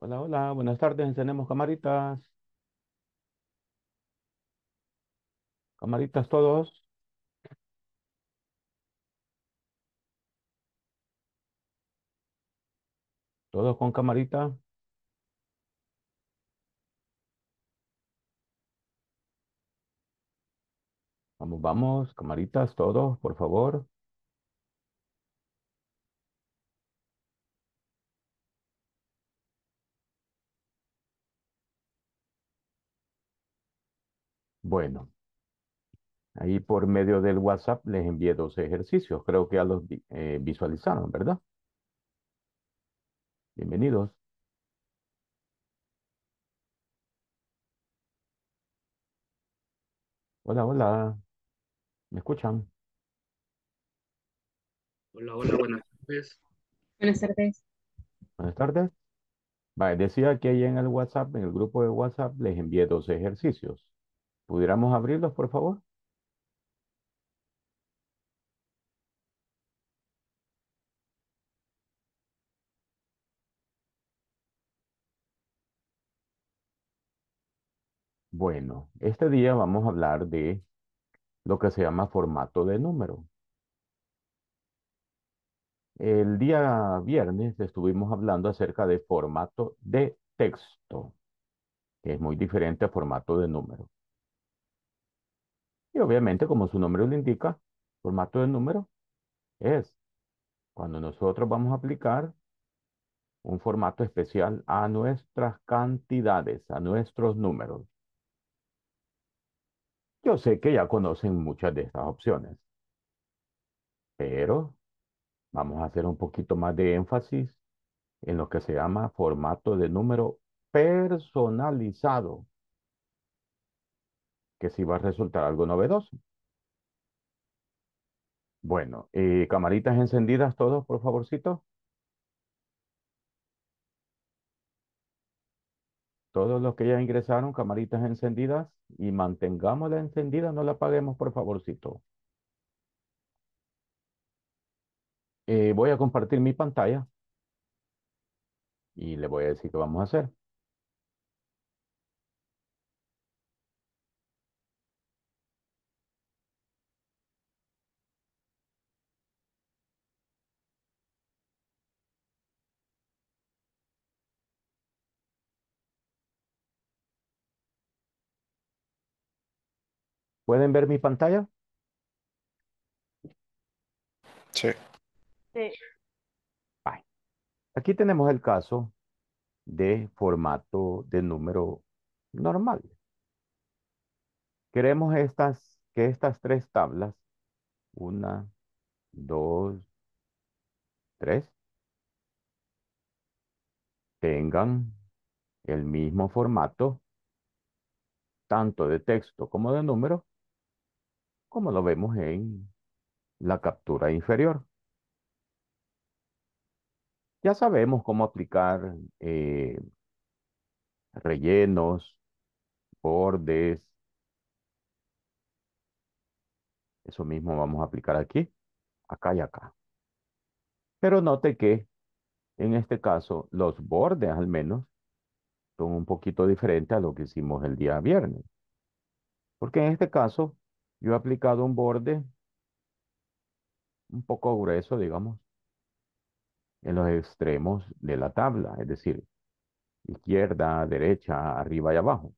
Hola, hola, buenas tardes, tenemos camaritas. Camaritas todos. Todos con camarita. Vamos, vamos, camaritas todos, por favor. Bueno, ahí por medio del WhatsApp les envié dos ejercicios. Creo que ya los eh, visualizaron, ¿verdad? Bienvenidos. Hola, hola. ¿Me escuchan? Hola, hola, buenas tardes. Buenas tardes. Buenas tardes. decía que ahí en el WhatsApp, en el grupo de WhatsApp, les envié dos ejercicios. ¿Pudiéramos abrirlos, por favor? Bueno, este día vamos a hablar de lo que se llama formato de número. El día viernes estuvimos hablando acerca de formato de texto, que es muy diferente a formato de número. Y obviamente, como su nombre lo indica, formato de número es cuando nosotros vamos a aplicar un formato especial a nuestras cantidades, a nuestros números. Yo sé que ya conocen muchas de estas opciones, pero vamos a hacer un poquito más de énfasis en lo que se llama formato de número personalizado que si va a resultar algo novedoso. Bueno, camaritas encendidas todos, por favorcito. Todos los que ya ingresaron, camaritas encendidas y mantengámosla encendida, no la apaguemos, por favorcito. Eh, voy a compartir mi pantalla y le voy a decir qué vamos a hacer. ¿Pueden ver mi pantalla? Sí. sí. Aquí tenemos el caso de formato de número normal. Queremos estas, que estas tres tablas, una, dos, tres, tengan el mismo formato, tanto de texto como de número, como lo vemos en la captura inferior. Ya sabemos cómo aplicar eh, rellenos, bordes. Eso mismo vamos a aplicar aquí, acá y acá. Pero note que en este caso los bordes al menos son un poquito diferentes a lo que hicimos el día viernes. Porque en este caso yo he aplicado un borde un poco grueso, digamos, en los extremos de la tabla, es decir, izquierda, derecha, arriba y abajo.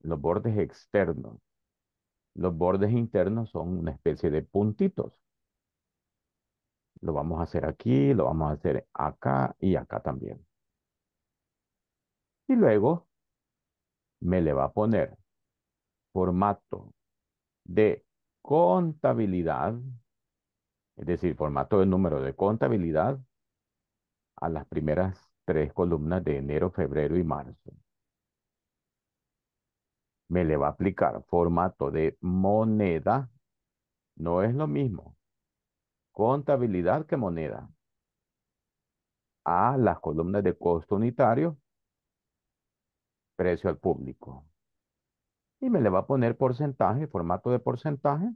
Los bordes externos. Los bordes internos son una especie de puntitos. Lo vamos a hacer aquí, lo vamos a hacer acá y acá también. Y luego me le va a poner formato de contabilidad, es decir, formato de número de contabilidad a las primeras tres columnas de enero, febrero y marzo. Me le va a aplicar formato de moneda. No es lo mismo. Contabilidad que moneda. A las columnas de costo unitario, precio al público y me le va a poner porcentaje, formato de porcentaje,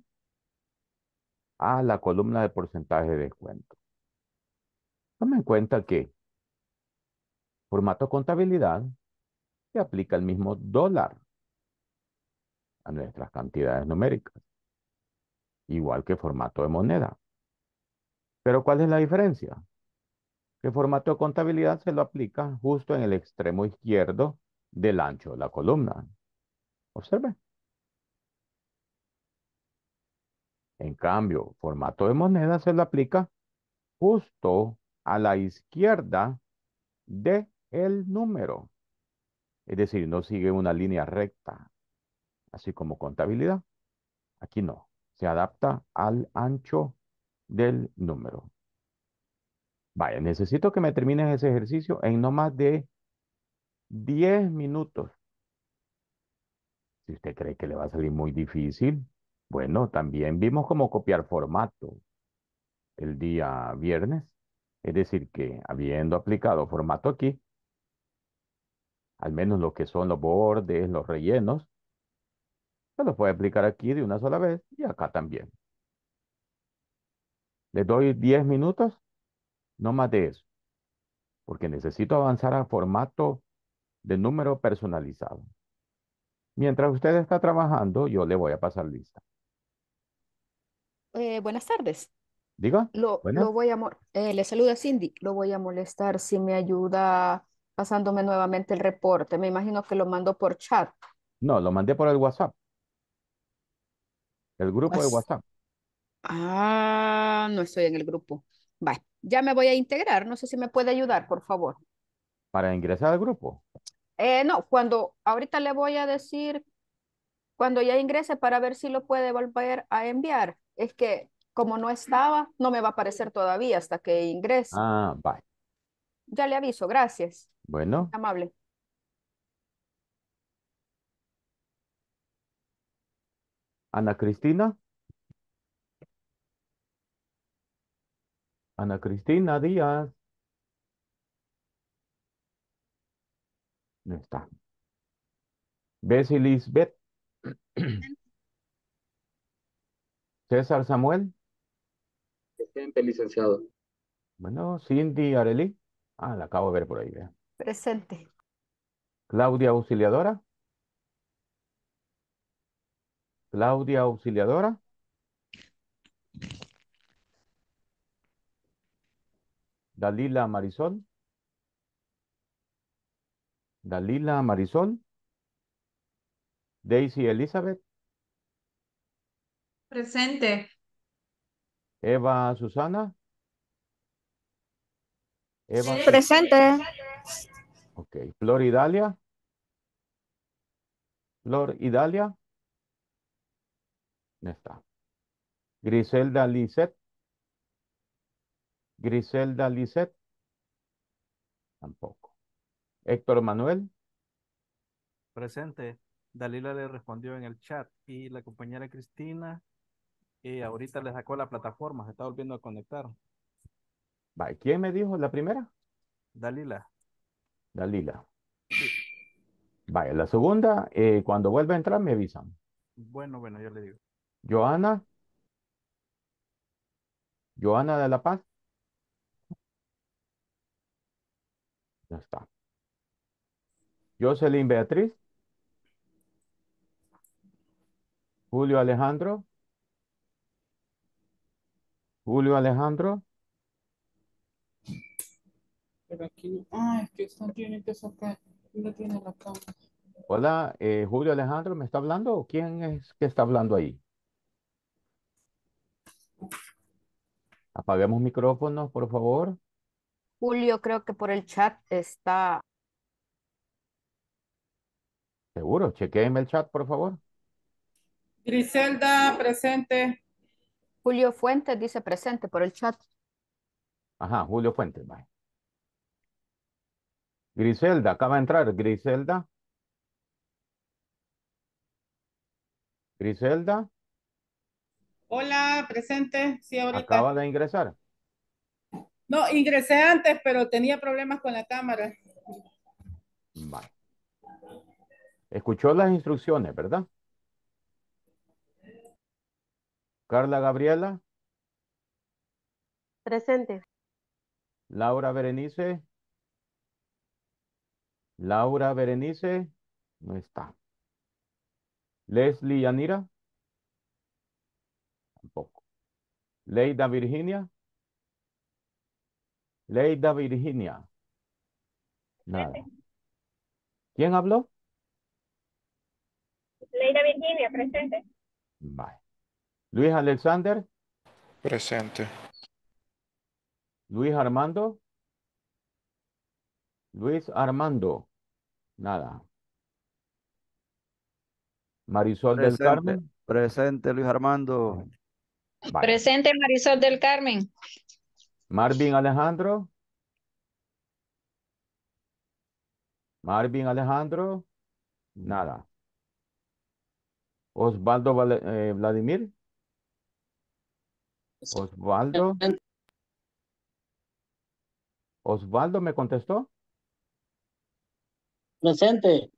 a la columna de porcentaje de descuento. Tome en cuenta que formato contabilidad se aplica el mismo dólar a nuestras cantidades numéricas, igual que formato de moneda. Pero ¿cuál es la diferencia? Que formato de contabilidad se lo aplica justo en el extremo izquierdo del ancho de la columna. Observe. En cambio, formato de moneda se le aplica justo a la izquierda de el número. Es decir, no sigue una línea recta, así como contabilidad. Aquí no, se adapta al ancho del número. Vaya, necesito que me termines ese ejercicio en no más de 10 minutos. Si usted cree que le va a salir muy difícil, bueno, también vimos cómo copiar formato el día viernes. Es decir, que habiendo aplicado formato aquí, al menos lo que son los bordes, los rellenos, se los puede aplicar aquí de una sola vez y acá también. Le doy 10 minutos, no más de eso, porque necesito avanzar a formato de número personalizado. Mientras usted está trabajando, yo le voy a pasar lista. Eh, buenas tardes. Diga. Lo, voy a, eh, le saluda Cindy. Lo voy a molestar si me ayuda pasándome nuevamente el reporte. Me imagino que lo mando por chat. No, lo mandé por el WhatsApp. El grupo de pues, WhatsApp. Ah, no estoy en el grupo. Vale, ya me voy a integrar. No sé si me puede ayudar, por favor. ¿Para ingresar al grupo? Eh, no, cuando ahorita le voy a decir, cuando ya ingrese para ver si lo puede volver a enviar. Es que como no estaba, no me va a aparecer todavía hasta que ingrese. Ah, bye. Ya le aviso, gracias. Bueno. Amable. Ana Cristina. Ana Cristina Díaz. está. Bessie Lisbeth? César Samuel. Presente, licenciado. Bueno, Cindy Areli. Ah, la acabo de ver por ahí. Presente. Claudia Auxiliadora. Claudia Auxiliadora. Dalila Marisol. Dalila Marisol. Daisy Elizabeth. Presente. Eva Susana. Eva. Presente. Ok. Flor Idalia. Flor Idalia. No está. Griselda Liset, Griselda Liset, Tampoco. Héctor Manuel. Presente. Dalila le respondió en el chat y la compañera Cristina eh, ahorita le sacó la plataforma, se está volviendo a conectar. ¿quién me dijo la primera? Dalila. Dalila. Vaya, la segunda, eh, cuando vuelva a entrar me avisan. Bueno, bueno, yo le digo. Joana. Joana de La Paz. Ya está. Jocelyn Beatriz. Julio Alejandro. Julio Alejandro. Pero aquí, ah, es que tiene que sacar, Hola, eh, Julio Alejandro, ¿me está hablando quién es que está hablando ahí? Apaguemos micrófonos, por favor. Julio, creo que por el chat está Seguro, en el chat, por favor. Griselda, presente. Julio Fuentes dice presente por el chat. Ajá, Julio Fuentes, bye. Griselda, acaba de entrar. Griselda. Griselda. Hola, presente. Sí, ahorita. Acaba de ingresar. No, ingresé antes, pero tenía problemas con la cámara. Vale. Escuchó las instrucciones, ¿verdad? Carla Gabriela. Presente. Laura Berenice. Laura Berenice. No está. Leslie Yanira. Tampoco. Leida Virginia. Leida Virginia. Nada. ¿Quién habló? presente. Luis Alexander. Presente. Luis Armando. Luis Armando. Nada. Marisol del Carmen. Presente, Luis Armando. Presente, Marisol del Carmen. Marvin Alejandro. Marvin Alejandro. Nada. Osvaldo eh, Vladimir. Osvaldo. Osvaldo me contestó. Presente.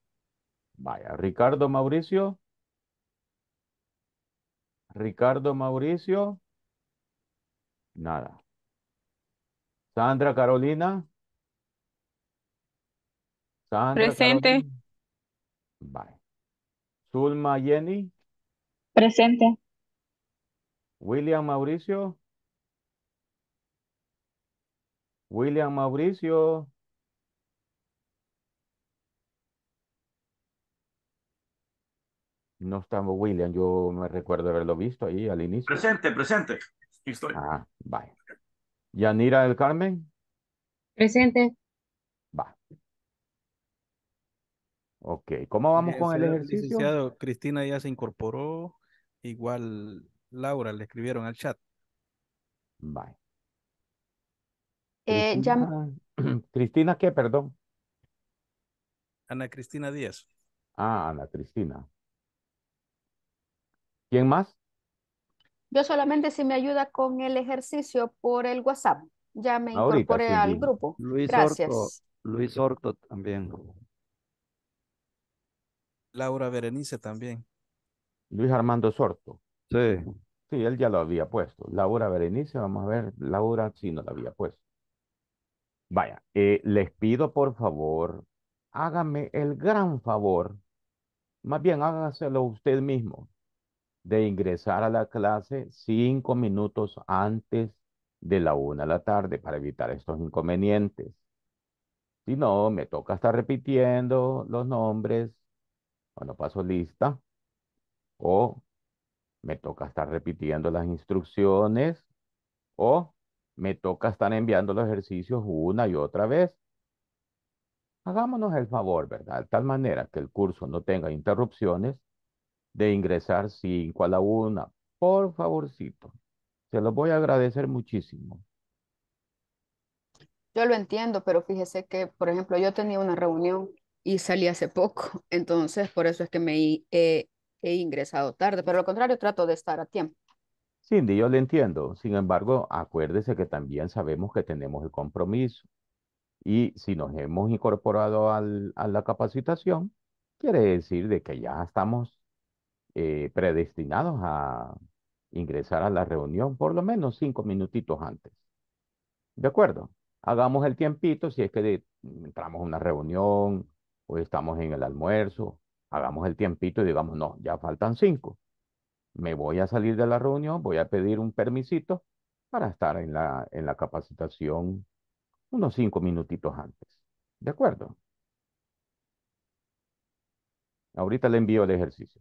Vaya, Ricardo Mauricio. Ricardo Mauricio. Nada. Sandra Carolina. Presente. Vaya. Tulma Jenny. Presente. William Mauricio. William Mauricio. No estamos, William. Yo me recuerdo haberlo visto ahí al inicio. Presente, presente. Ah, bye. Yanira del Carmen. Presente. Va. Ok, ¿cómo vamos eh, con el ejercicio? Cristina ya se incorporó, igual Laura le escribieron al chat. Bye. Eh, Cristina, ¿qué? Perdón. Ana Cristina Díaz. Ah, Ana Cristina. ¿Quién más? Yo solamente si me ayuda con el ejercicio por el WhatsApp. Ya me incorporé al grupo. Luis Gracias. Luis Orto también. Laura Berenice también. Luis Armando Sorto. Sí. Sí, él ya lo había puesto. Laura Berenice, vamos a ver, Laura sí no la había puesto. Vaya, eh, les pido por favor, hágame el gran favor, más bien hágaselo usted mismo, de ingresar a la clase cinco minutos antes de la una de la tarde para evitar estos inconvenientes. Si no, me toca estar repitiendo los nombres cuando paso lista o me toca estar repitiendo las instrucciones o me toca estar enviando los ejercicios una y otra vez. Hagámonos el favor, ¿verdad? De tal manera que el curso no tenga interrupciones de ingresar cinco a la una. Por favorcito, se los voy a agradecer muchísimo. Yo lo entiendo, pero fíjese que, por ejemplo, yo tenía una reunión y salí hace poco, entonces por eso es que me he, eh, he ingresado tarde, pero al contrario trato de estar a tiempo. Cindy, yo le entiendo. Sin embargo, acuérdese que también sabemos que tenemos el compromiso. Y si nos hemos incorporado al, a la capacitación, quiere decir de que ya estamos eh, predestinados a ingresar a la reunión por lo menos cinco minutitos antes. ¿De acuerdo? Hagamos el tiempito si es que entramos a una reunión estamos en el almuerzo, hagamos el tiempito y digamos, no, ya faltan cinco. Me voy a salir de la reunión, voy a pedir un permisito para estar en la, en la capacitación unos cinco minutitos antes. ¿De acuerdo? Ahorita le envío el ejercicio.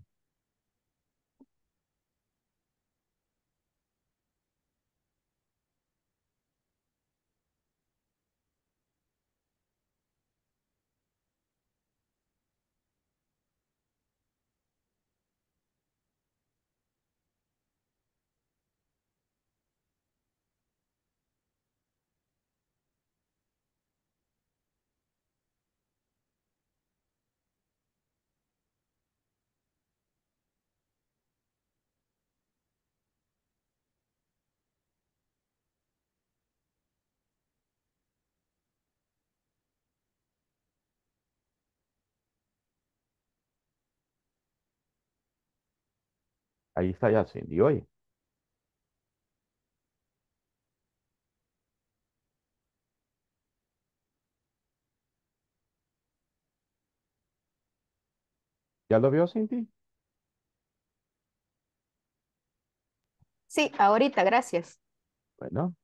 ahí está ya Cindy, hoy ¿Ya lo vio Cindy? Sí, ahorita, gracias. Bueno,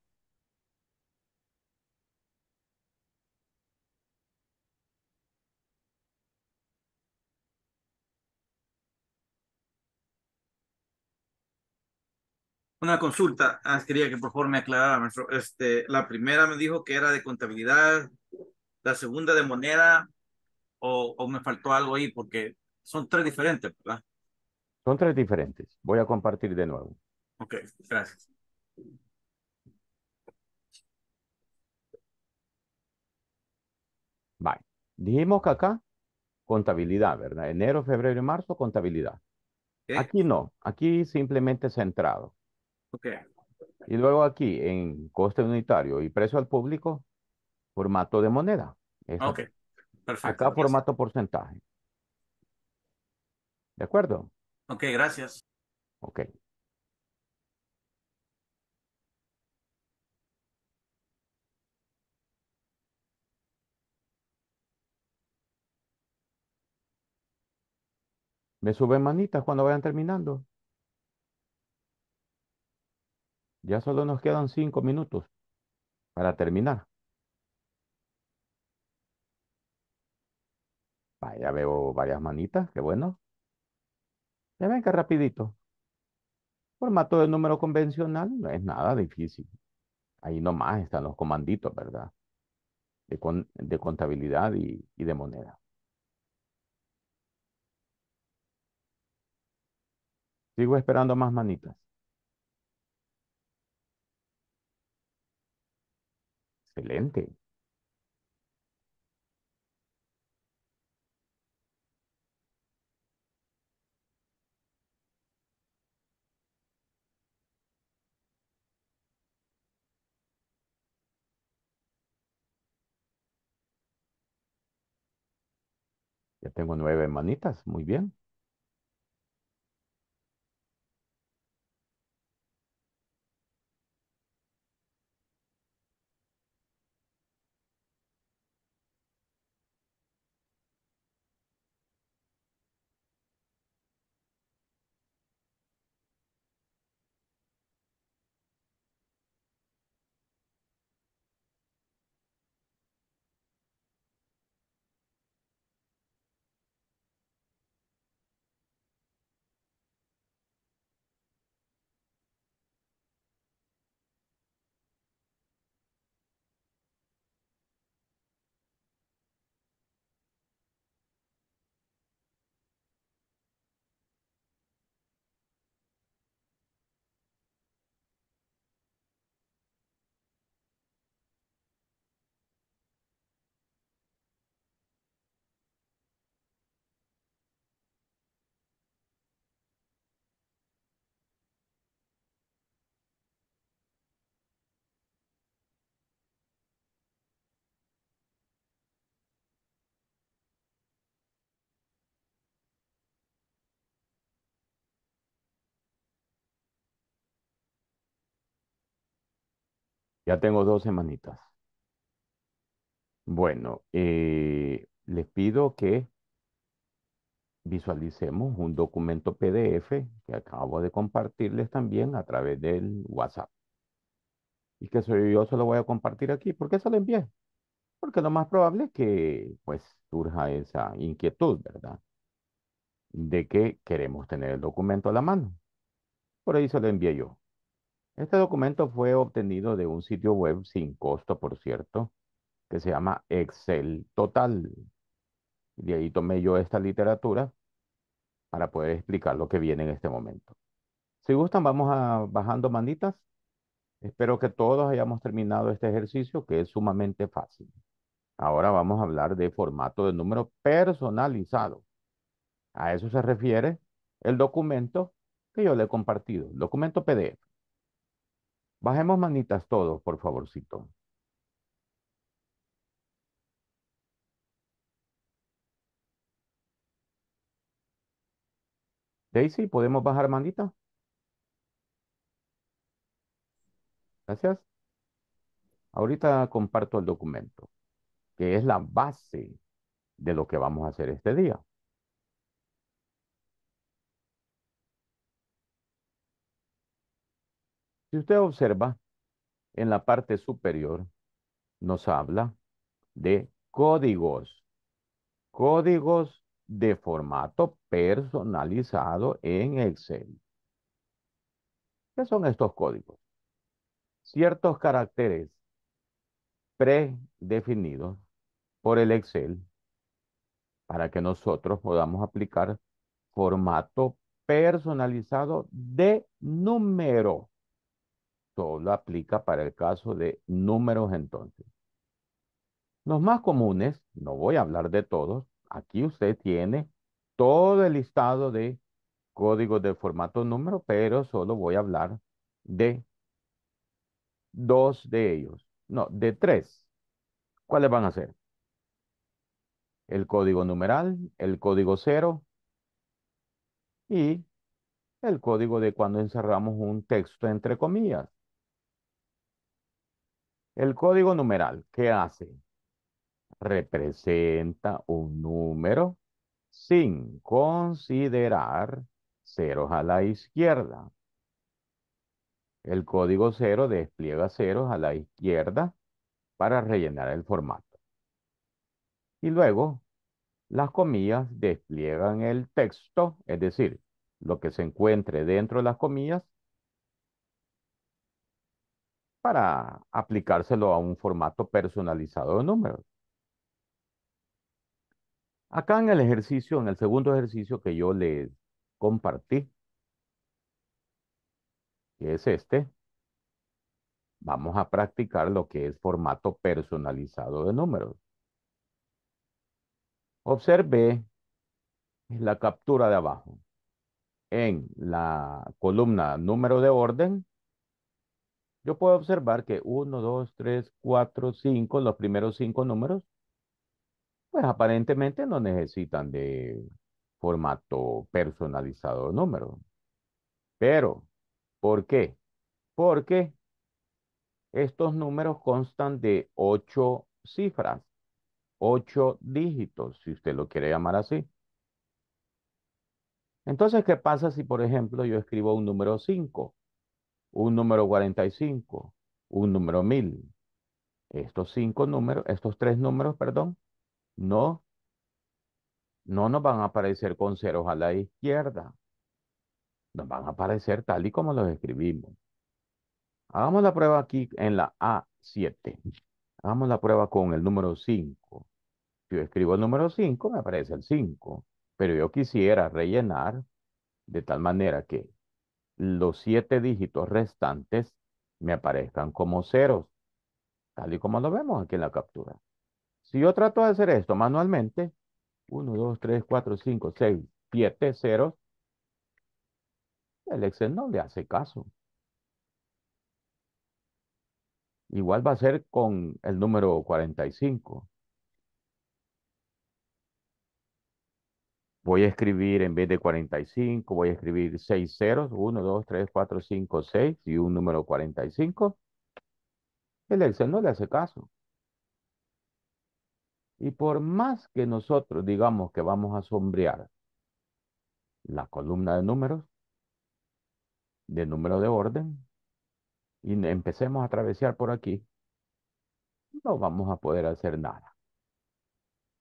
una consulta. Ah, quería que por favor me aclarara, maestro. Este, la primera me dijo que era de contabilidad, la segunda de moneda, o, me faltó algo ahí, porque son tres diferentes, ¿verdad? Son tres diferentes. Voy a compartir de nuevo. Ok, gracias. bye Dijimos que acá contabilidad, ¿verdad? Enero, febrero y marzo, contabilidad. Aquí no, aquí simplemente centrado. Okay. Y luego aquí, en coste unitario y precio al público, formato de moneda. Ok, perfecto. Acá formato porcentaje. ¿De acuerdo? Ok, gracias. Ok. Me suben manitas cuando vayan terminando. Ya solo nos quedan cinco minutos para terminar. Vaya, ah, veo varias manitas, qué bueno. Ya ven que rapidito. Formato de número convencional no es nada difícil. Ahí nomás están los comanditos, ¿verdad? De, contabilidad y de moneda. Sigo esperando más manitas. Excelente. Ya tengo nueve manitas, muy bien. Ya tengo dos semanitas. Bueno, eh, les pido que visualicemos un documento PDF que acabo de compartirles también a través del WhatsApp. Y que soy yo se lo voy a compartir aquí. ¿Por qué se lo envié? Porque lo más probable es que pues surja esa inquietud, ¿verdad? De que queremos tener el documento a la mano. Por ahí se lo envié yo. Este documento fue obtenido de un sitio web sin costo, por cierto, que se llama Excel Total. De ahí tomé yo esta literatura para poder explicar lo que viene en este momento. Si gustan, vamos a bajando manitas. Espero que todos hayamos terminado este ejercicio que es sumamente fácil. Ahora vamos a hablar de formato de número personalizado. A eso se refiere el documento que yo le he compartido, documento PDF. Bajemos manitas todos, por favorcito. Daisy, ¿podemos bajar manita? Gracias. Ahorita comparto el documento, que es la base de lo que vamos a hacer este día. Si usted observa, en la parte superior nos habla de códigos. Códigos de formato personalizado en Excel. ¿Qué son estos códigos? Ciertos caracteres predefinidos por el Excel para que nosotros podamos aplicar formato personalizado de número. Solo aplica para el caso de números entonces. Los más comunes, no voy a hablar de todos, aquí usted tiene todo el listado de códigos de formato número, pero solo voy a hablar de dos de ellos. No, de tres. ¿Cuáles van a ser? El código numeral, el código cero y el código de cuando encerramos un texto entre comillas. El código numeral, ¿qué hace? Representa un número sin considerar ceros a la izquierda. El código cero despliega ceros a la izquierda para rellenar el formato. Y luego, las comillas despliegan el texto, es decir, lo que se encuentre dentro de las comillas para aplicárselo a un formato personalizado de números. Acá en el ejercicio, en el segundo ejercicio que yo les compartí, que es este, vamos a practicar lo que es formato personalizado de números. Observe la captura de abajo. En la columna número de orden, yo puedo observar que 1, 2, 3, 4, 5, los primeros cinco números, pues aparentemente no necesitan de formato personalizado de número. Pero, ¿por qué? Porque estos números constan de ocho cifras, ocho dígitos, si usted lo quiere llamar así. Entonces, ¿qué pasa si, por ejemplo, yo escribo un número 5? un número 45, un número 1000. Estos cinco números, estos tres números, perdón, no, no nos van a aparecer con ceros a la izquierda. Nos van a aparecer tal y como los escribimos. Hagamos la prueba aquí en la A7. Hagamos la prueba con el número 5. Si yo escribo el número 5, me aparece el 5. Pero yo quisiera rellenar de tal manera que los siete dígitos restantes me aparezcan como ceros, tal y como lo vemos aquí en la captura. Si yo trato de hacer esto manualmente, 1, 2, 3, 4, 5, 6, 7 ceros, el Excel no le hace caso. Igual va a ser con el número 45. voy a escribir en vez de 45, voy a escribir 6 ceros, 1, 2, 3, 4, 5, 6 y un número 45. El Excel no le hace caso. Y por más que nosotros digamos que vamos a sombrear la columna de números, de número de orden, y empecemos a travesear por aquí, no vamos a poder hacer nada.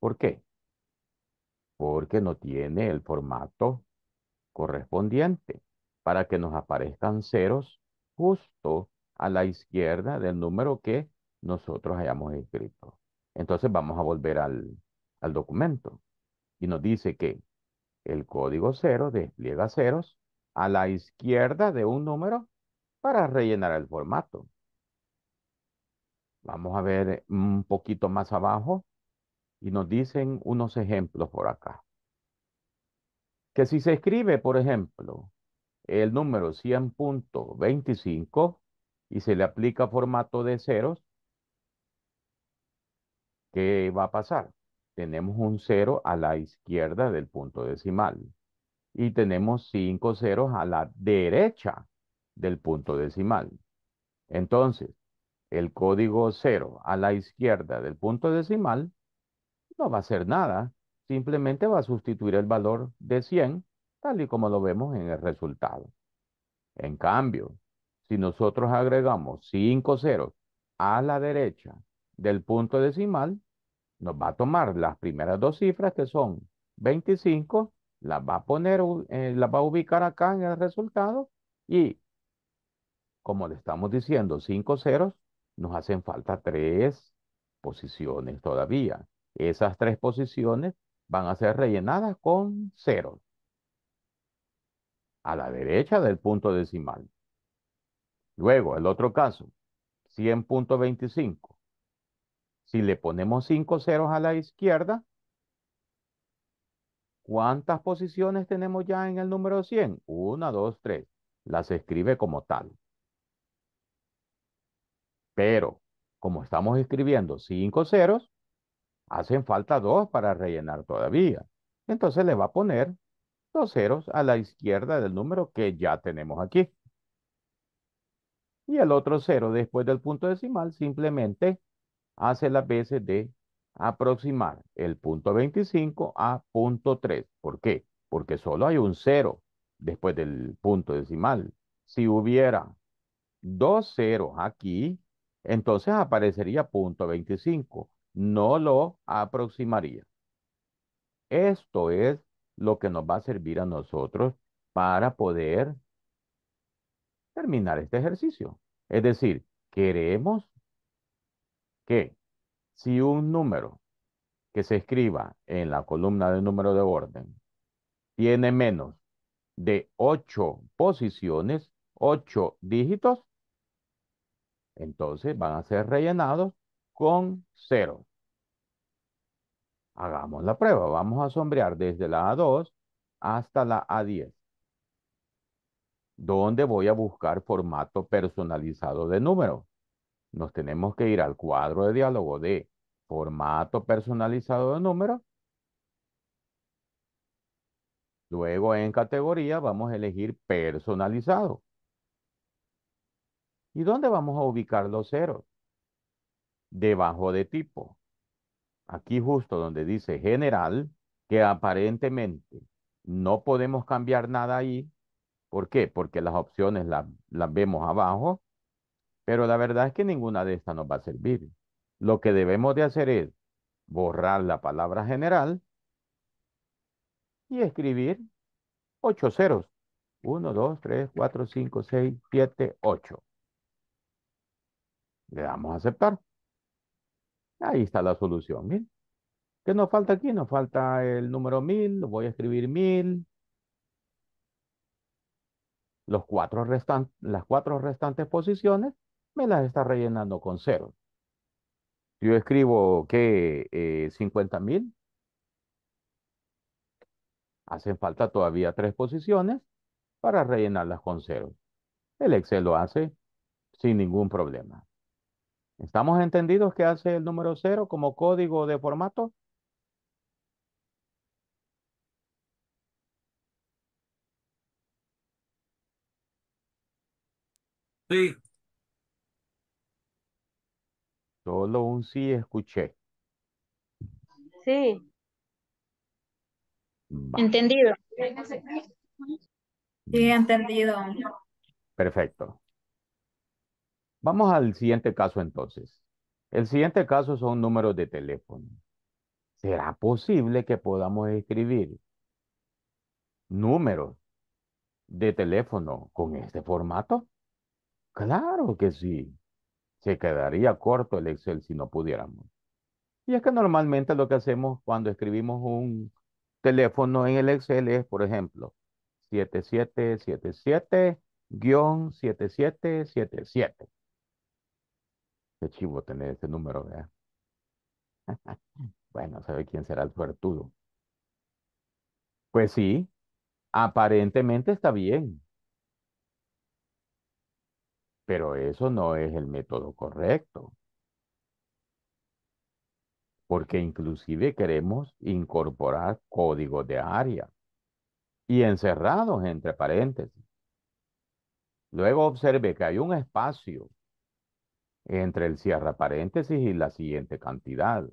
¿Por qué? porque no tiene el formato correspondiente para que nos aparezcan ceros justo a la izquierda del número que nosotros hayamos escrito. Entonces vamos a volver al, al documento y nos dice que el código cero despliega ceros a la izquierda de un número para rellenar el formato. Vamos a ver un poquito más abajo y nos dicen unos ejemplos por acá. Que si se escribe, por ejemplo, el número 100.25 y se le aplica formato de ceros, ¿qué va a pasar? Tenemos un cero a la izquierda del punto decimal y tenemos cinco ceros a la derecha del punto decimal. Entonces, el código cero a la izquierda del punto decimal no va a hacer nada, simplemente va a sustituir el valor de 100 tal y como lo vemos en el resultado. En cambio, si nosotros agregamos 5 ceros a la derecha del punto decimal, nos va a tomar las primeras dos cifras que son 25, las va a poner, eh, las va a ubicar acá en el resultado y como le estamos diciendo 5 ceros, nos hacen falta 3 posiciones todavía. Esas tres posiciones van a ser rellenadas con ceros a la derecha del punto decimal. Luego, el otro caso, 100.25. Si le ponemos cinco ceros a la izquierda, ¿cuántas posiciones tenemos ya en el número 100? Una, dos, tres. Las escribe como tal. Pero, como estamos escribiendo cinco ceros, Hacen falta dos para rellenar todavía. Entonces le va a poner dos ceros a la izquierda del número que ya tenemos aquí. Y el otro cero después del punto decimal simplemente hace las veces de aproximar el punto 25 a punto 3. ¿Por qué? Porque solo hay un cero después del punto decimal. Si hubiera dos ceros aquí, entonces aparecería punto 25 no lo aproximaría. Esto es lo que nos va a servir a nosotros para poder terminar este ejercicio. Es decir, queremos que si un número que se escriba en la columna del número de orden tiene menos de ocho posiciones, ocho dígitos, entonces van a ser rellenados con cero. Hagamos la prueba. Vamos a sombrear desde la A2 hasta la A10. ¿Dónde voy a buscar formato personalizado de número? Nos tenemos que ir al cuadro de diálogo de formato personalizado de número. Luego en categoría vamos a elegir personalizado. ¿Y dónde vamos a ubicar los ceros? Debajo de tipo aquí justo donde dice general, que aparentemente no podemos cambiar nada ahí. ¿Por qué? Porque las opciones las, vemos abajo, pero la verdad es que ninguna de estas nos va a servir. Lo que debemos de hacer es borrar la palabra general y escribir ocho ceros. Uno, dos, tres, cuatro, cinco, seis, siete, ocho. Le damos a aceptar. Ahí está la solución, bien. ¿Qué nos falta aquí? Nos falta el número 1000, voy a escribir 1000. las cuatro restantes posiciones me las está rellenando con cero. Yo escribo que eh, 50.000. Hacen falta todavía tres posiciones para rellenarlas con cero. El Excel lo hace sin ningún problema. ¿Estamos entendidos que hace el número cero como código de formato? Sí. Solo un sí escuché. Sí. Entendido. Sí, entendido. Perfecto. Vamos al siguiente caso entonces. El siguiente caso son números de teléfono. ¿Será posible que podamos escribir números de teléfono con este formato? Claro que sí. Se quedaría corto el Excel si no pudiéramos. Y es que normalmente lo que hacemos cuando escribimos un teléfono en el Excel es, por ejemplo, 7777-7777. Qué chivo tener ese número, ¿verdad? bueno, sabe quién será el suertudo. Pues sí, aparentemente está bien. Pero eso no es el método correcto. Porque inclusive queremos incorporar códigos de área y encerrados entre paréntesis. Luego observe que hay un espacio entre el cierra paréntesis y la siguiente cantidad.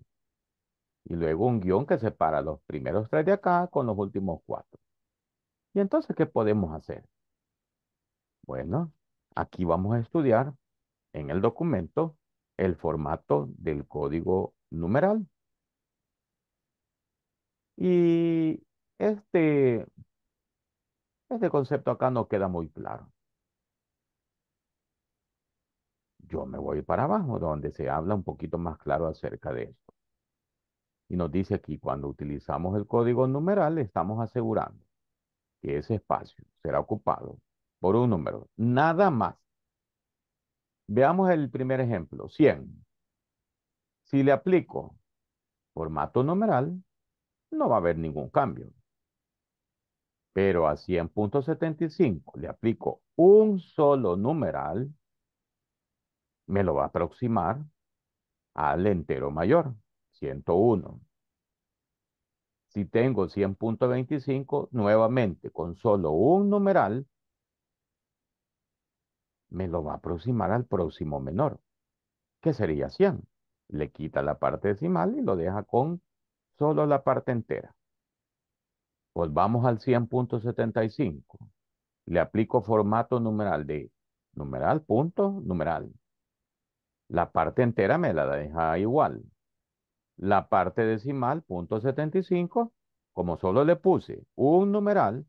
Y luego un guión que separa los primeros tres de acá con los últimos cuatro. ¿Y entonces qué podemos hacer? Bueno, aquí vamos a estudiar en el documento el formato del código numeral. Y este, este concepto acá no queda muy claro. yo me voy para abajo, donde se habla un poquito más claro acerca de esto. Y nos dice aquí, cuando utilizamos el código numeral, estamos asegurando que ese espacio será ocupado por un número, nada más. Veamos el primer ejemplo, 100. Si le aplico formato numeral, no va a haber ningún cambio. Pero a 100.75 le aplico un solo numeral, me lo va a aproximar al entero mayor, 101. Si tengo 100.25, nuevamente con solo un numeral, me lo va a aproximar al próximo menor, que sería 100. Le quita la parte decimal y lo deja con solo la parte entera. Volvamos al 100.75. Le aplico formato numeral de numeral punto numeral. La parte entera me la deja igual. La parte decimal, punto 75, como solo le puse un numeral,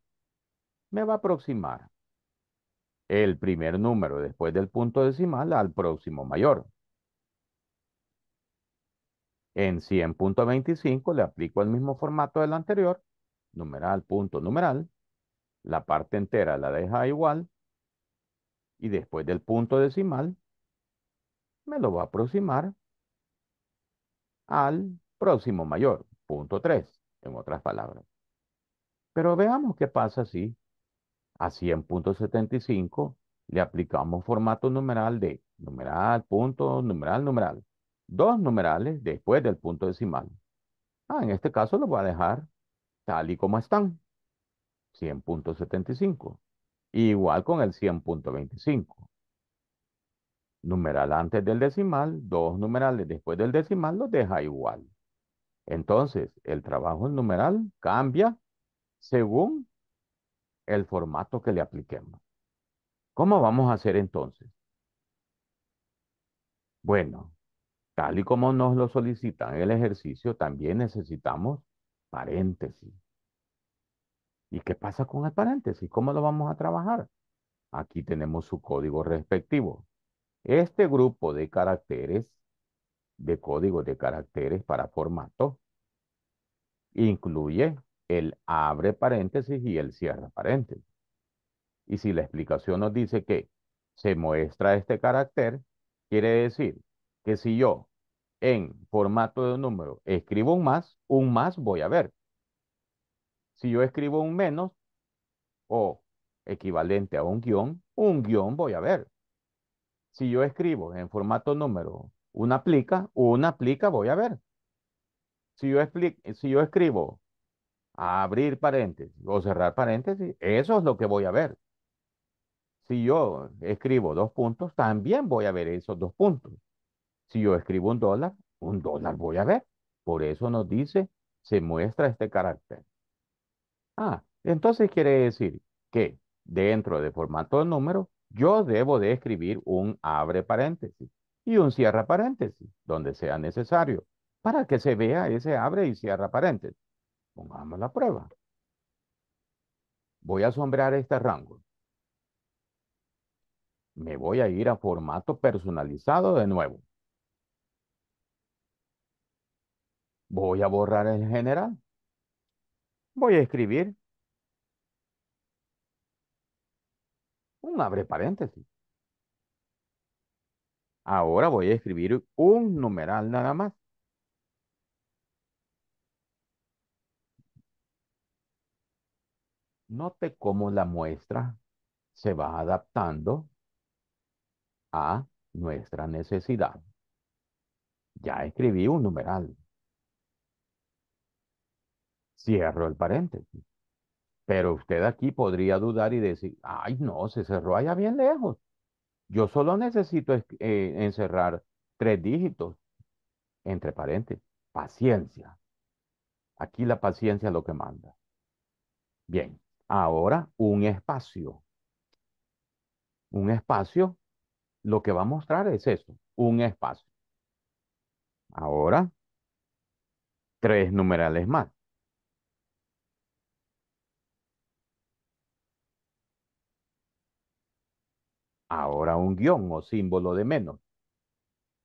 me va a aproximar el primer número después del punto decimal al próximo mayor. En 100.25 le aplico el mismo formato del anterior, numeral, punto, numeral. La parte entera la deja igual. Y después del punto decimal, me lo va a aproximar al próximo mayor, punto 3, en otras palabras. Pero veamos qué pasa si a 100.75 le aplicamos formato numeral de numeral, punto, numeral, numeral. Dos numerales después del punto decimal. Ah, en este caso lo voy a dejar tal y como están. 100.75. Igual con el 100.25 numeral antes del decimal, dos numerales después del decimal, los deja igual. Entonces, el trabajo en numeral cambia según el formato que le apliquemos. ¿Cómo vamos a hacer entonces? Bueno, tal y como nos lo solicitan el ejercicio, también necesitamos paréntesis. ¿Y qué pasa con el paréntesis? ¿Cómo lo vamos a trabajar? Aquí tenemos su código respectivo. Este grupo de caracteres, de código de caracteres para formato, incluye el abre paréntesis y el cierra paréntesis. Y si la explicación nos dice que se muestra este carácter, quiere decir que si yo en formato de un número escribo un más, un más voy a ver. Si yo escribo un menos o equivalente a un guión, un guión voy a ver si yo escribo en formato número una plica, una plica voy a ver. Si yo, si yo escribo abrir paréntesis o cerrar paréntesis, eso es lo que voy a ver. Si yo escribo dos puntos, también voy a ver esos dos puntos. Si yo escribo un dólar, un dólar voy a ver. Por eso nos dice, se muestra este carácter. Ah, entonces quiere decir que dentro de formato número yo debo de escribir un abre paréntesis y un cierra paréntesis, donde sea necesario, para que se vea ese abre y cierra paréntesis. Pongamos la prueba. Voy a sombrear este rango. Me voy a ir a formato personalizado de nuevo. Voy a borrar el general. Voy a escribir un abre paréntesis. Ahora voy a escribir un numeral nada más. Note cómo la muestra se va adaptando a nuestra necesidad. Ya escribí un numeral. Cierro el paréntesis. Pero usted aquí podría dudar y decir, ay, no, se cerró allá bien lejos. Yo solo necesito eh, encerrar tres dígitos, entre paréntesis, paciencia. Aquí la paciencia es lo que manda. Bien, ahora un espacio. Un espacio, lo que va a mostrar es eso, un espacio. Ahora, tres numerales más. Ahora un guión o símbolo de menos.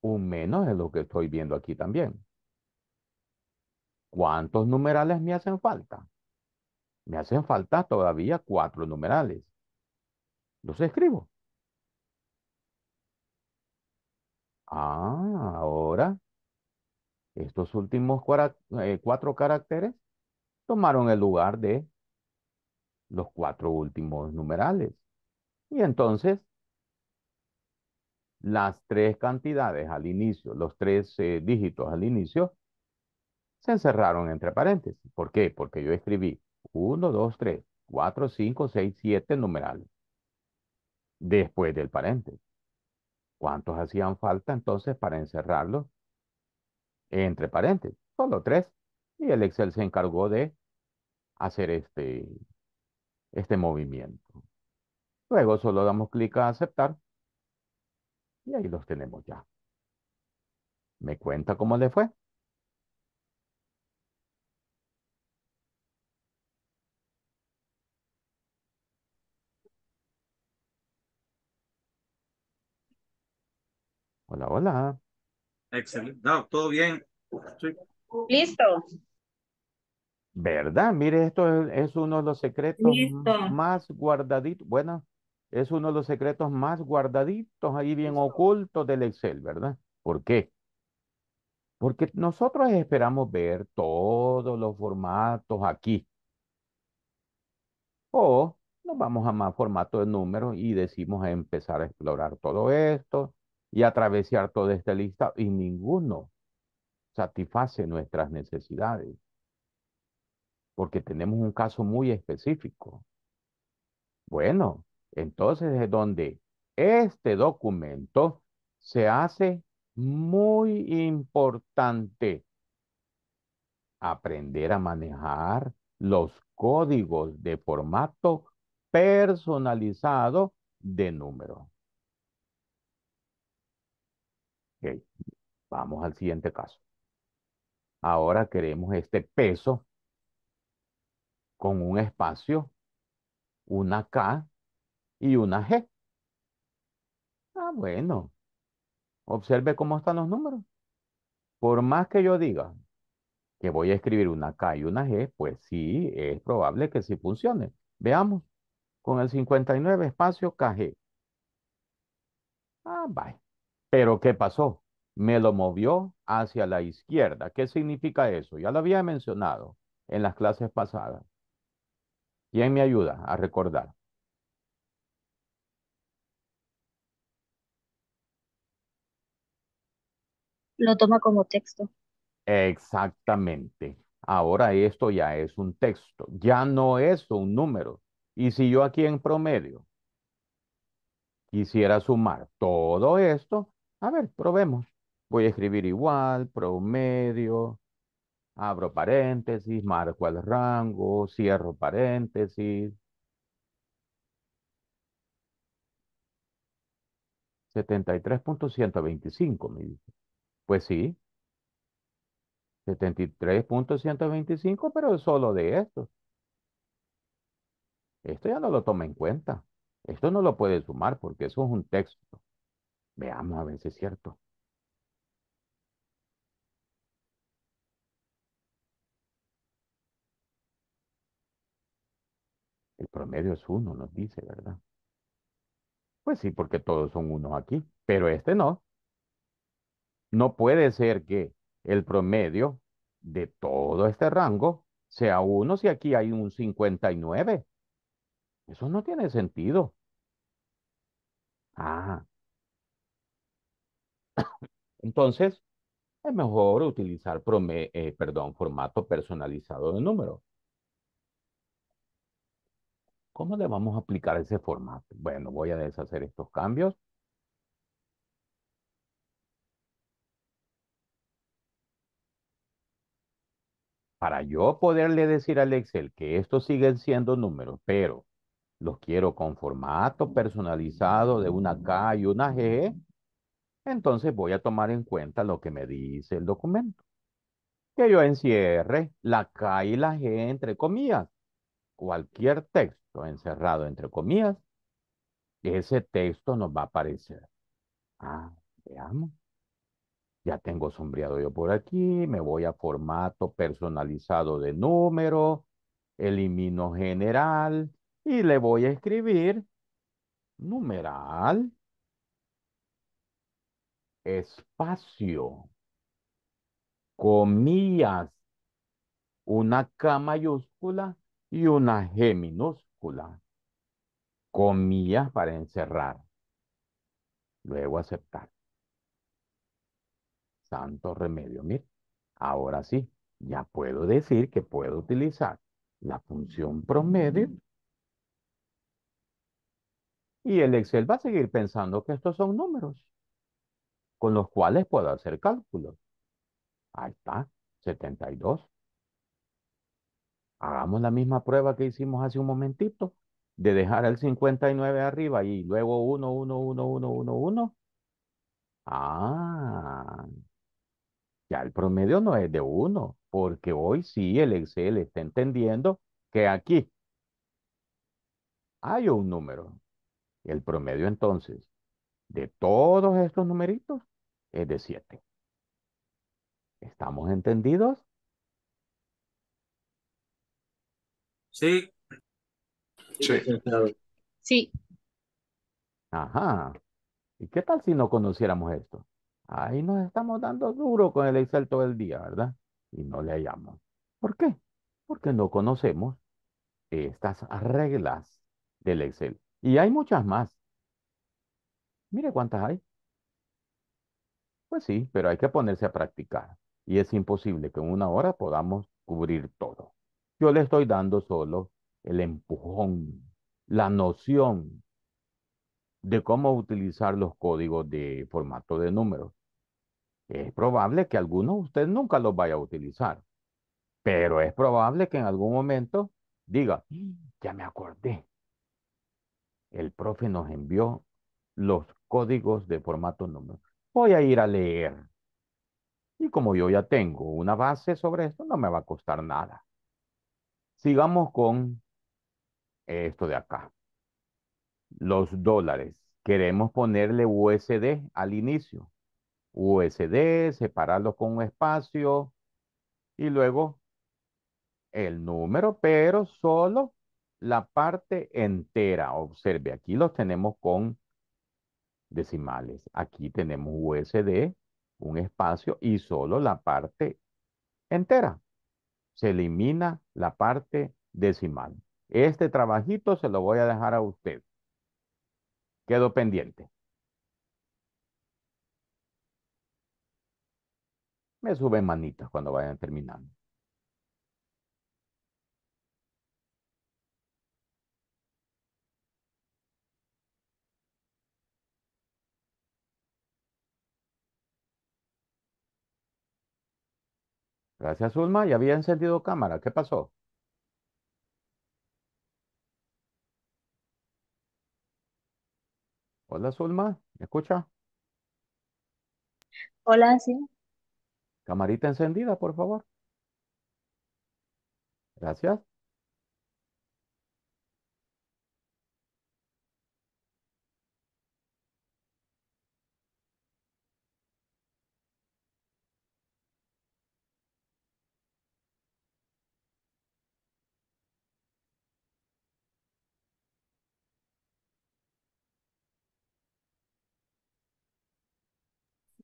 Un menos es lo que estoy viendo aquí también. ¿Cuántos numerales me hacen falta? Me hacen falta todavía cuatro numerales. Los escribo. Ah, ahora estos últimos cuatro, eh, cuatro caracteres tomaron el lugar de los cuatro últimos numerales. Y entonces las tres cantidades al inicio, los tres eh, dígitos al inicio, se encerraron entre paréntesis. ¿Por qué? Porque yo escribí 1, 2, 3, 4, 5, 6, 7 numerales después del paréntesis. ¿Cuántos hacían falta entonces para encerrarlos entre paréntesis? Solo tres. Y el Excel se encargó de hacer este, este movimiento. Luego solo damos clic a aceptar y ahí los tenemos ya. ¿Me cuenta cómo le fue? Hola, hola. Excelente. No, todo bien. Listo. ¿Verdad? Mire, esto es, uno de los secretos más guardaditos. Bueno, es uno de los secretos más guardaditos, ahí bien ocultos del Excel, ¿verdad? ¿Por qué? Porque nosotros esperamos ver todos los formatos aquí. O nos vamos a más formato de números y decimos a empezar a explorar todo esto y atravesar toda esta lista y ninguno satisface nuestras necesidades. Porque tenemos un caso muy específico. Bueno, entonces es donde este documento se hace muy importante aprender a manejar los códigos de formato personalizado de número. Vamos al siguiente caso. Ahora queremos este peso con un espacio, una K y una G. Ah, bueno. Observe cómo están los números. Por más que yo diga que voy a escribir una K y una G, pues sí, es probable que sí funcione. Veamos. Con el 59 espacio KG. Ah, vaya. Pero ¿qué pasó? Me lo movió hacia la izquierda. ¿Qué significa eso? Ya lo había mencionado en las clases pasadas. ¿Quién me ayuda a recordar? lo toma como texto. Exactamente. Ahora esto ya es un texto, ya no es un número. Y si yo aquí en promedio quisiera sumar todo esto, a ver, probemos. Voy a escribir igual, promedio, abro paréntesis, marco el rango, cierro paréntesis. 73.125 me dice. Pues sí, 73.125, pero solo de esto. Esto ya no lo toma en cuenta. Esto no lo puede sumar porque eso es un texto. Veamos a ver si es cierto. El promedio es uno, nos dice, ¿verdad? Pues sí, porque todos son uno aquí, pero este no. No puede ser que el promedio de todo este rango sea uno si aquí hay un 59. Eso no tiene sentido. Ah. Entonces, es mejor utilizar eh, perdón, formato personalizado de número. ¿Cómo le vamos a aplicar ese formato? Bueno, voy a deshacer estos cambios. para yo poderle decir al Excel que estos siguen siendo números, pero los quiero con formato personalizado de una K y una G, entonces voy a tomar en cuenta lo que me dice el documento. Que yo encierre la K y la G entre comillas. Cualquier texto encerrado entre comillas, ese texto nos va a aparecer. Ah, veamos ya tengo sombreado yo por aquí, me voy a formato personalizado de número, elimino general y le voy a escribir numeral espacio comillas una K mayúscula y una G minúscula comillas para encerrar luego aceptar tanto remedio. Mire, ahora sí, ya puedo decir que puedo utilizar la función promedio y el Excel va a seguir pensando que estos son números con los cuales puedo hacer cálculos. Ahí está, 72. Hagamos la misma prueba que hicimos hace un momentito, de dejar el 59 arriba y luego 1, 1, 1, 1, 1, 1. Ah, ya el promedio no es de uno, porque hoy sí el Excel está entendiendo que aquí hay un número. El promedio entonces de todos estos numeritos es de siete. ¿Estamos entendidos? Sí. Sí. Ajá. ¿Y qué tal si no conociéramos esto? ahí nos estamos dando duro con el Excel todo el día, ¿verdad? Y no le hallamos. ¿Por qué? Porque no conocemos estas reglas del Excel. Y hay muchas más. Mire cuántas hay. Pues sí, pero hay que ponerse a practicar. Y es imposible que en una hora podamos cubrir todo. Yo le estoy dando solo el empujón, la noción de cómo utilizar los códigos de formato de números es probable que algunos ustedes nunca los vaya a utilizar, pero es probable que en algún momento diga, mm, ya me acordé, el profe nos envió los códigos de formato número. Voy a ir a leer. Y como yo ya tengo una base sobre esto, no me va a costar nada. Sigamos con esto de acá. Los dólares. Queremos ponerle USD al inicio. USD, separarlo con un espacio y luego el número, pero solo la parte entera. Observe, aquí los tenemos con decimales. Aquí tenemos USD, un espacio y solo la parte entera. Se elimina la parte decimal. Este trabajito se lo voy a dejar a usted. Quedo pendiente. me suben manitas cuando vayan terminando. Gracias, Zulma. Ya había encendido cámara. ¿Qué pasó? Hola, Zulma. ¿Me escucha? Hola, sí. Camarita encendida, por favor. Gracias.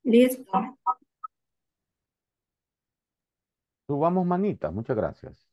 Listo. Subamos manitas, muchas gracias.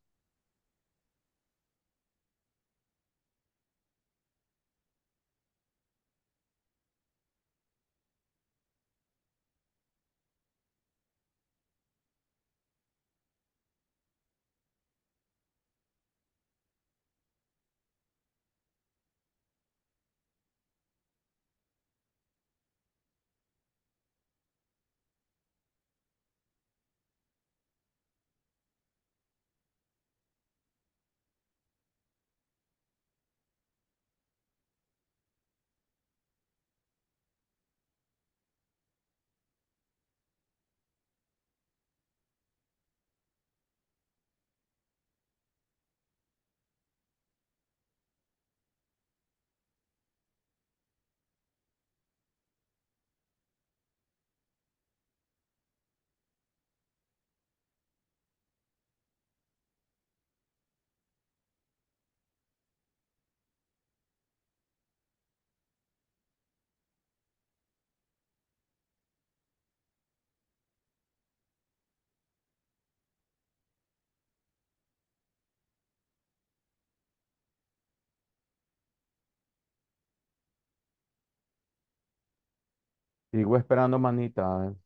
Sigo esperando manita. Eh.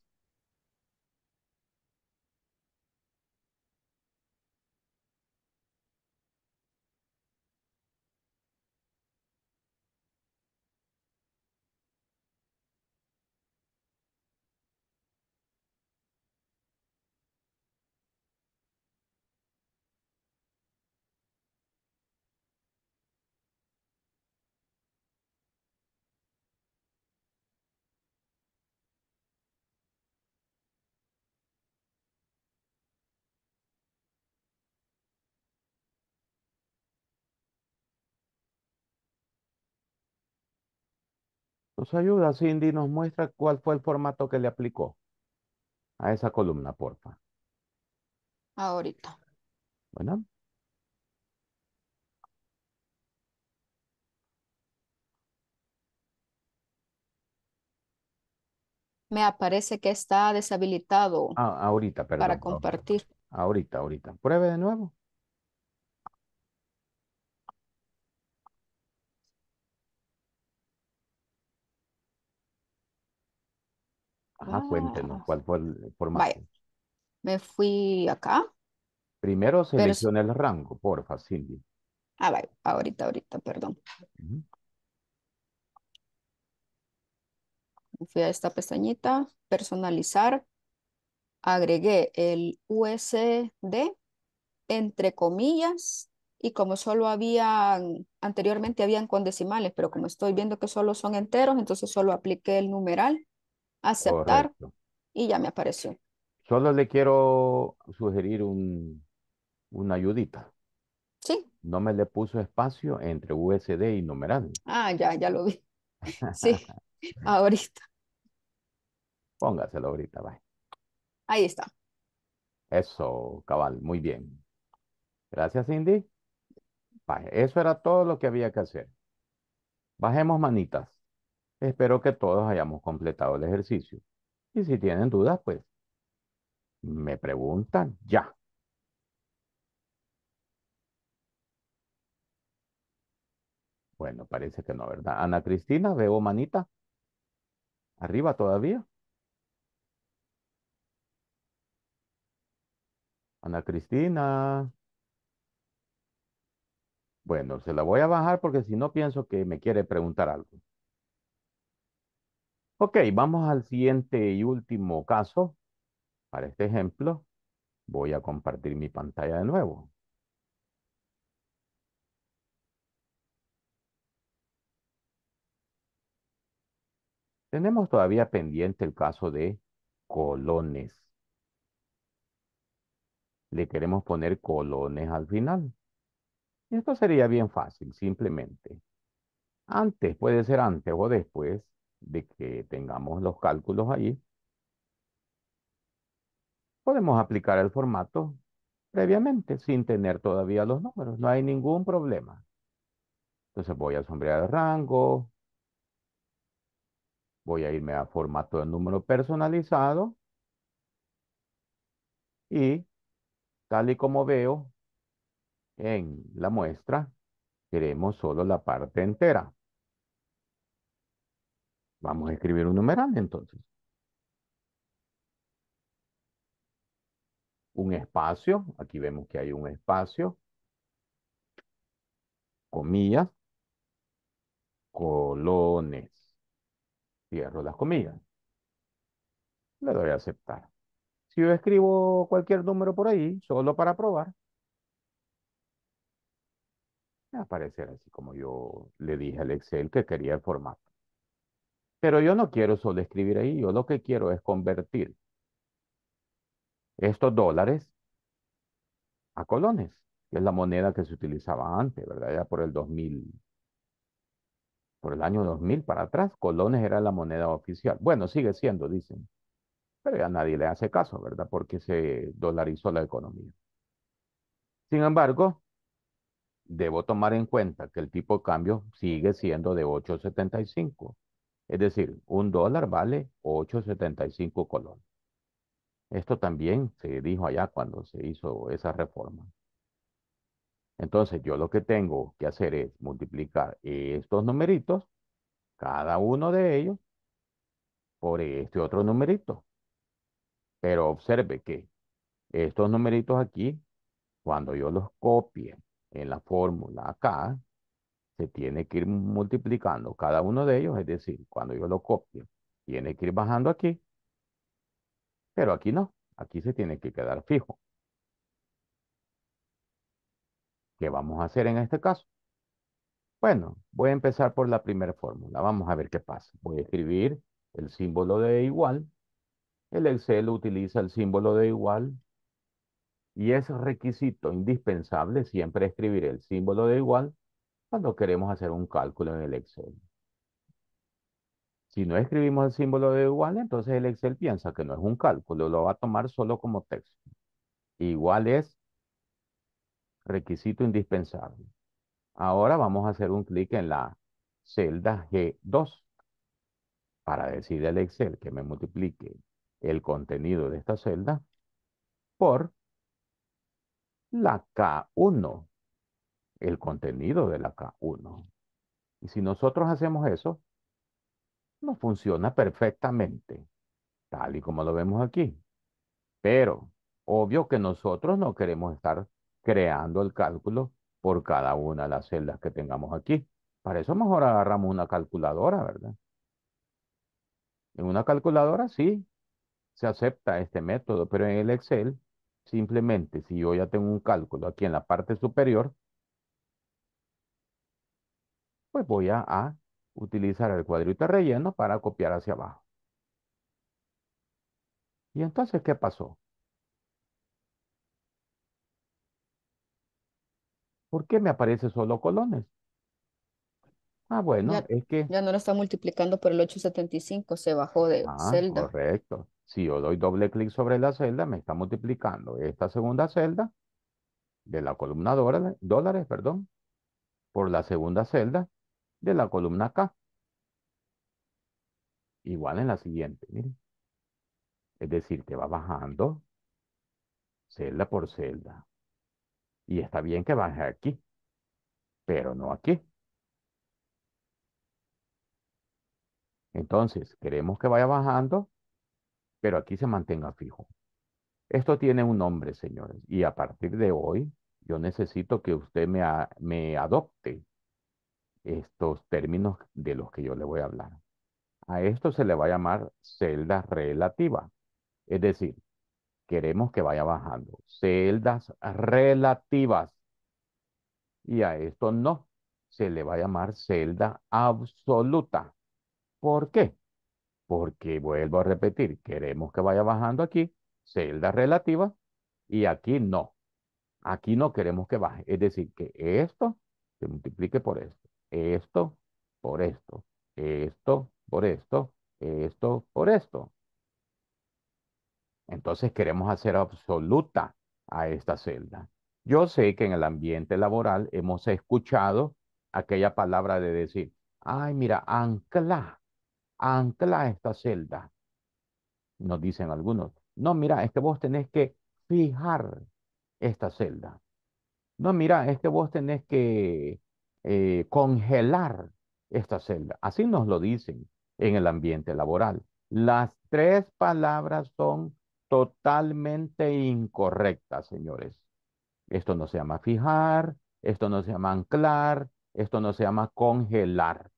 Nos ayuda, Cindy, nos muestra cuál fue el formato que le aplicó a esa columna, porfa. Ahorita. Bueno. Me aparece que está deshabilitado. Ah, ahorita, perdón. Para compartir. Ahorita, ahorita. Pruebe de nuevo. Ah, cuéntenos, ah. ¿cuál fue el formato? me fui acá. Primero seleccioné el rango, por Cindy. Ah, vaya, ahorita, ahorita, perdón. Fui a esta pestañita, personalizar, agregué el USD, entre comillas, y como solo habían, anteriormente habían con decimales, pero como estoy viendo que solo son enteros, entonces solo apliqué el numeral aceptar y ya me apareció. Solo le quiero sugerir un, una ayudita. Sí. No me le puso espacio entre USD y numeral. Ah, ya, ya lo vi. Sí, ahorita. Póngaselo ahorita, va. Ahí está. Eso, cabal, muy bien. Gracias, Cindy. eso era todo lo que había que hacer. Bajemos manitas. Espero que todos hayamos completado el ejercicio. Y si tienen dudas, pues me preguntan ya. Bueno, parece que no, ¿verdad? Ana Cristina, veo manita. ¿Arriba todavía? Ana Cristina. Bueno, se la voy a bajar porque si no pienso que me quiere preguntar algo. Ok, vamos al siguiente y último caso. Para este ejemplo, voy a compartir mi pantalla de nuevo. Tenemos todavía pendiente el caso de colones. Le queremos poner colones al final. esto sería bien fácil, simplemente. Antes, puede ser antes o después, de que tengamos los cálculos ahí. podemos aplicar el formato previamente sin tener todavía los números. No hay ningún problema. Entonces voy a sombrear el rango. Voy a irme a formato de número personalizado. Y tal y como veo en la muestra, queremos solo la parte entera. Vamos a escribir un numeral entonces. Un espacio, aquí vemos que hay un espacio, comillas, colones. Cierro las comillas. Le doy a aceptar. Si yo escribo cualquier número por ahí, solo para probar, me aparecerá así como yo le dije al Excel que quería el formato. Pero yo no quiero solo escribir ahí, yo lo que quiero es convertir estos dólares a colones, que es la moneda que se utilizaba antes, ¿verdad? Ya por el 2000, por el año 2000 para atrás, colones era la moneda oficial. Bueno, sigue siendo, dicen, pero ya nadie le hace caso, ¿verdad? Porque se dolarizó la economía. Sin embargo, debo tomar en cuenta que el tipo de cambio sigue siendo de 875 es decir, un dólar vale 8.75 colones. Esto también se dijo allá cuando se hizo esa reforma. Entonces, yo lo que tengo que hacer es multiplicar estos numeritos, cada uno de ellos, por este otro numerito. Pero observe que estos numeritos aquí, cuando yo los copie en la fórmula acá, se tiene que ir multiplicando cada uno de ellos, es decir, cuando yo lo copio, tiene que ir bajando aquí, pero aquí no, aquí se tiene que quedar fijo. ¿Qué vamos a hacer en este caso? Bueno, voy a empezar por la primera fórmula. Vamos a ver qué pasa. Voy a escribir el símbolo de igual. El Excel utiliza el símbolo de igual. Y es requisito indispensable siempre escribir el símbolo de igual cuando queremos hacer un cálculo en el Excel. Si no escribimos el símbolo de igual, entonces el Excel piensa que no es un cálculo, lo va a tomar solo como texto. Igual es requisito indispensable. Ahora vamos a hacer un clic en la celda G2 para decirle al Excel que me multiplique el contenido de esta celda por la K1 el contenido de la K1. Y si nosotros hacemos eso, nos funciona perfectamente, tal y como lo vemos aquí. Pero, obvio que nosotros no queremos estar creando el cálculo por cada una de las celdas que tengamos aquí. Para eso mejor agarramos una calculadora, ¿verdad? En una calculadora sí se acepta este método, pero en el Excel simplemente si yo ya tengo un cálculo aquí en la parte superior, pues voy a, utilizar el cuadrito relleno para copiar hacia abajo. ¿Y entonces qué pasó? ¿Por qué me aparece solo colones? Ah, bueno, es que... ya no lo está multiplicando por el 875, se bajó de Ah, celda. correcto. Si yo doy doble clic sobre la celda, me está multiplicando esta segunda celda de la columna dólares, perdón, por la segunda celda de la columna K. Igual en la siguiente, Es decir, que va bajando celda por celda. Y está bien que baje aquí, pero no aquí. Entonces, queremos que vaya bajando, pero aquí se mantenga fijo. Esto tiene un nombre, señores, y a partir de hoy yo necesito que usted me, me adopte estos términos de los que yo le voy a hablar. A esto se le va a llamar celda relativa. Es decir, queremos que vaya bajando. Celdas relativas. Y a esto no. Se le va a llamar celda absoluta. ¿Por qué? Porque vuelvo a repetir, queremos que vaya bajando aquí, celda relativa, y aquí no. Aquí no queremos que baje. Es decir, que esto se multiplique por esto esto por esto, esto por esto, esto por esto. Entonces queremos hacer absoluta a esta celda. Yo sé que en el ambiente laboral hemos escuchado aquella palabra de decir, ay, mira, ancla, ancla esta celda. Nos dicen algunos, no, mira, es que vos tenés que fijar esta celda. No, mira, es que vos tenés que eh, congelar esta celda. Así nos lo dicen en el ambiente laboral. Las tres palabras son totalmente incorrectas, señores. Esto no se llama fijar, esto no se llama anclar, esto no se llama congelar.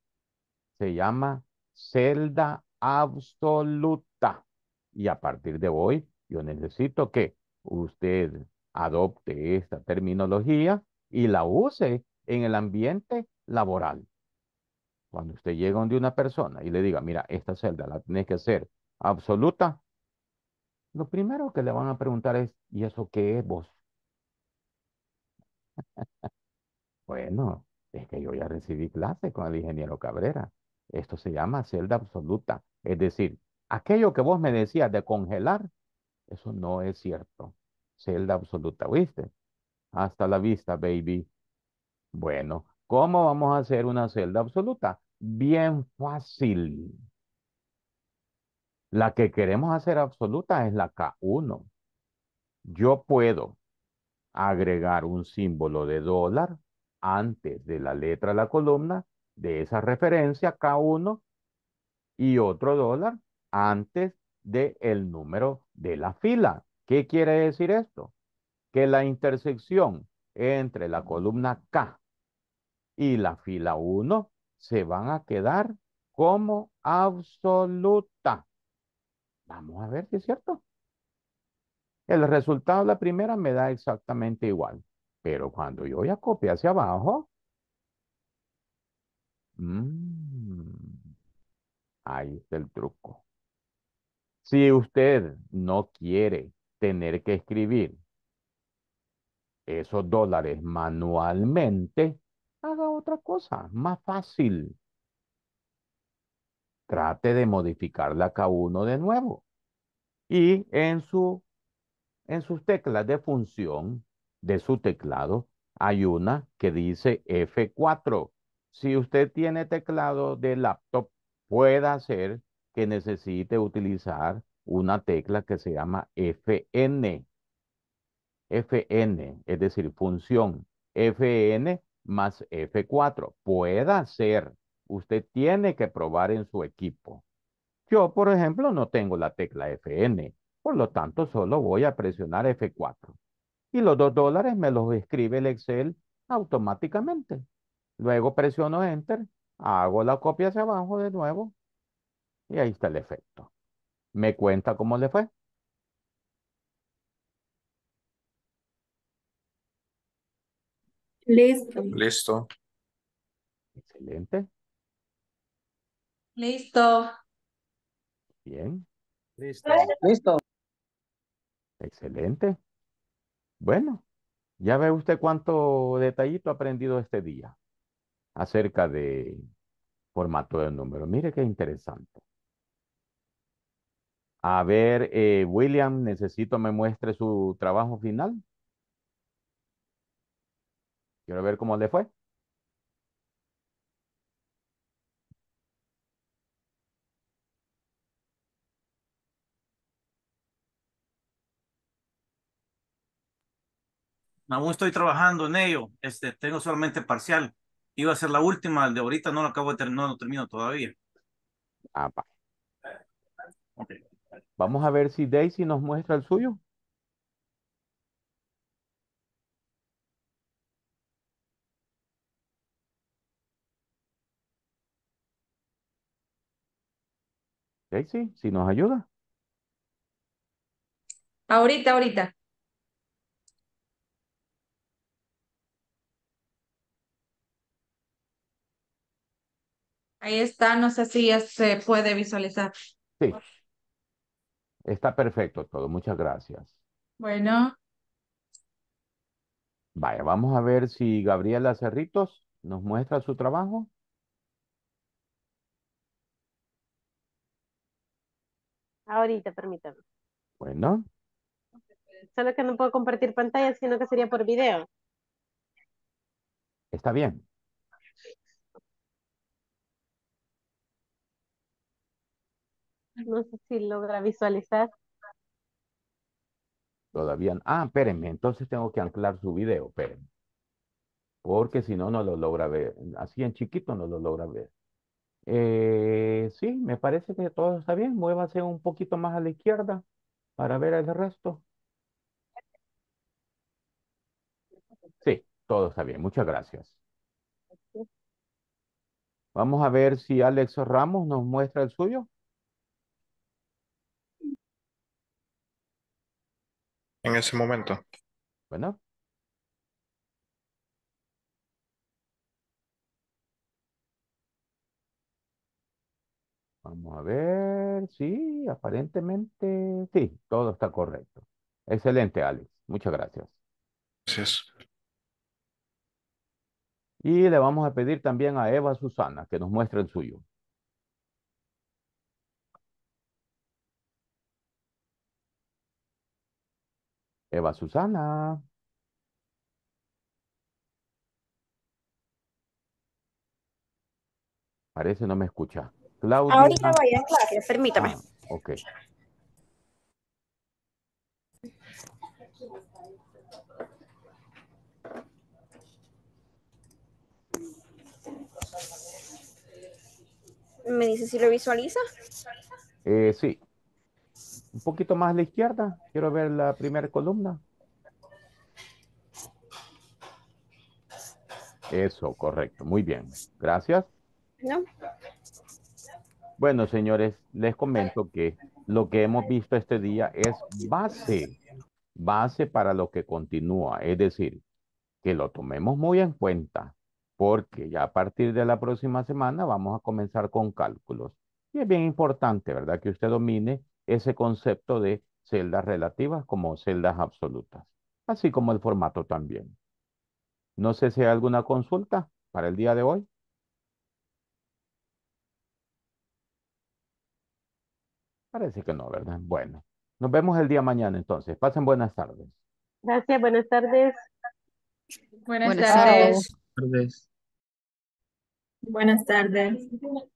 Se llama celda absoluta. Y a partir de hoy, yo necesito que usted adopte esta terminología y la use en el ambiente laboral. Cuando usted llega donde una persona y le diga, mira, esta celda la tienes que hacer absoluta, lo primero que le van a preguntar es, ¿y eso qué es vos? bueno, es que yo ya recibí clase con el ingeniero Cabrera. Esto se llama celda absoluta. Es decir, aquello que vos me decías de congelar, eso no es cierto. Celda absoluta, ¿viste? Hasta la vista, baby. Bueno, ¿cómo vamos a hacer una celda absoluta? Bien fácil. La que queremos hacer absoluta es la K1. Yo puedo agregar un símbolo de dólar antes de la letra de la columna de esa referencia K1 y otro dólar antes del el número de la fila. ¿Qué quiere decir esto? Que la intersección entre la columna K y la fila 1 se van a quedar como absoluta. Vamos a ver si es cierto. El resultado de la primera me da exactamente igual. Pero cuando yo voy a copiar hacia abajo, mm, ahí está el truco. Si usted no quiere tener que escribir esos dólares manualmente, haga otra cosa más fácil. Trate de modificar la K1 de nuevo. Y en, su, en sus teclas de función de su teclado hay una que dice F4. Si usted tiene teclado de laptop, puede hacer que necesite utilizar una tecla que se llama FN. FN, es decir, función. FN más F4. Pueda ser. Usted tiene que probar en su equipo. Yo, por ejemplo, no tengo la tecla Fn. Por lo tanto, solo voy a presionar F4. Y los dos dólares me los escribe el Excel automáticamente. Luego presiono Enter, hago la copia hacia abajo de nuevo y ahí está el efecto. Me cuenta cómo le fue. Listo. Listo. Excelente. Listo. Bien. Listo. Listo. Excelente. Bueno, ya ve usted cuánto detallito ha aprendido este día acerca de formato de número. Mire qué interesante. A ver, eh, William, necesito que me muestre su trabajo final. Quiero ver cómo le fue. Aún estoy trabajando en ello. Este, tengo solamente parcial. Iba a ser la última, de ahorita no la acabo de terminar, no lo termino todavía. Ah, Vamos a ver si Daisy nos muestra el suyo. ¿Sí? si nos ayuda. Ahorita, ahorita. Ahí está, no sé si ya se puede visualizar. Sí. Está perfecto todo, muchas gracias. Bueno. Vaya, vamos a ver si Gabriela Cerritos nos muestra su trabajo. Ahorita, permítame. Bueno. Solo que no puedo compartir pantalla, sino que sería por video. Está bien. No sé si logra visualizar. Todavía no. Ah, espérenme, entonces tengo que anclar su video, espérenme. Porque si no, no lo logra ver. Así en chiquito no lo logra ver. Eh, sí, me parece que todo está bien. Muévase un poquito más a la izquierda para ver el resto. Sí, todo está bien. Muchas gracias. Vamos a ver si Alex Ramos nos muestra el suyo. En ese momento. Bueno. Vamos a ver, sí, aparentemente, sí, todo está correcto. Excelente, Alex. Muchas gracias. Gracias. Y le vamos a pedir también a Eva Susana que nos muestre el suyo. Eva Susana. Parece no me escucha. Claudia. Ahorita voy a permítame. Ah, ok. ¿Me dice si lo visualiza? Eh, sí. Un poquito más a la izquierda. Quiero ver la primera columna. Eso, correcto. Muy bien. Gracias. No. Bueno, señores, les comento que lo que hemos visto este día es base, base para lo que continúa. Es decir, que lo tomemos muy en cuenta, porque ya a partir de la próxima semana vamos a comenzar con cálculos. Y es bien importante, ¿verdad?, que usted domine ese concepto de celdas relativas como celdas absolutas, así como el formato también. No sé si hay alguna consulta para el día de hoy. Parece que no, ¿verdad? Bueno, nos vemos el día mañana entonces. Pasen buenas tardes. Gracias, buenas tardes. Buenas, buenas tardes. Buenas tardes.